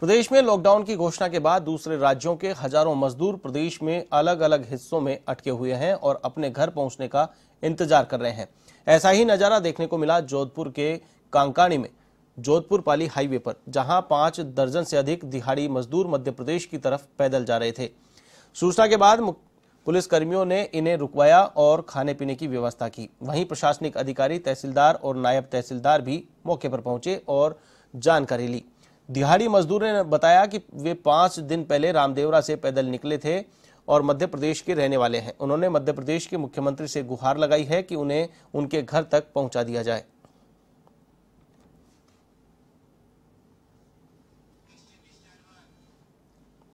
प्रदेश में लॉकडाउन की घोषणा के बाद दूसरे राज्यों के हजारों मजदूर प्रदेश में अलग अलग हिस्सों में अटके हुए हैं और अपने घर पहुंचने का इंतजार कर रहे हैं ऐसा ही नजारा देखने को मिला जोधपुर के कांकाणी में जोधपुर पाली हाईवे पर जहां पांच दर्जन से अधिक दिहाड़ी मजदूर मध्य प्रदेश की तरफ पैदल जा रहे थे सूचना के बाद पुलिसकर्मियों ने इन्हें रुकवाया और खाने पीने की व्यवस्था की वहीं प्रशासनिक अधिकारी तहसीलदार और नायब तहसीलदार भी मौके पर पहुंचे और जानकारी ली दिहाड़ी मजदूर ने बताया कि वे पाँच दिन पहले रामदेवरा से पैदल निकले थे और मध्य प्रदेश के रहने वाले हैं उन्होंने मध्य प्रदेश के मुख्यमंत्री से गुहार लगाई है कि उन्हें उनके घर तक पहुंचा दिया जाए